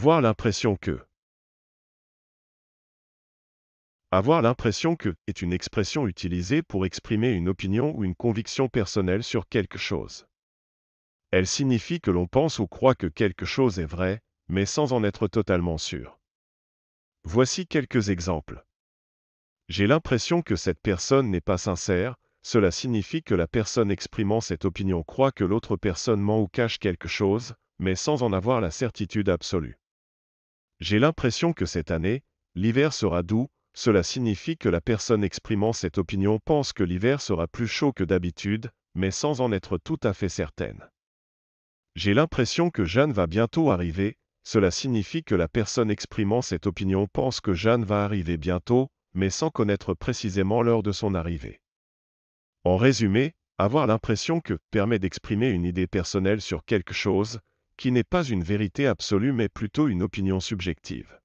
Avoir l'impression que. Avoir l'impression que est une expression utilisée pour exprimer une opinion ou une conviction personnelle sur quelque chose. Elle signifie que l'on pense ou croit que quelque chose est vrai, mais sans en être totalement sûr. Voici quelques exemples. J'ai l'impression que cette personne n'est pas sincère, cela signifie que la personne exprimant cette opinion croit que l'autre personne ment ou cache quelque chose, mais sans en avoir la certitude absolue. J'ai l'impression que cette année, l'hiver sera doux, cela signifie que la personne exprimant cette opinion pense que l'hiver sera plus chaud que d'habitude, mais sans en être tout à fait certaine. J'ai l'impression que Jeanne va bientôt arriver, cela signifie que la personne exprimant cette opinion pense que Jeanne va arriver bientôt, mais sans connaître précisément l'heure de son arrivée. En résumé, avoir l'impression que permet d'exprimer une idée personnelle sur quelque chose, qui n'est pas une vérité absolue mais plutôt une opinion subjective.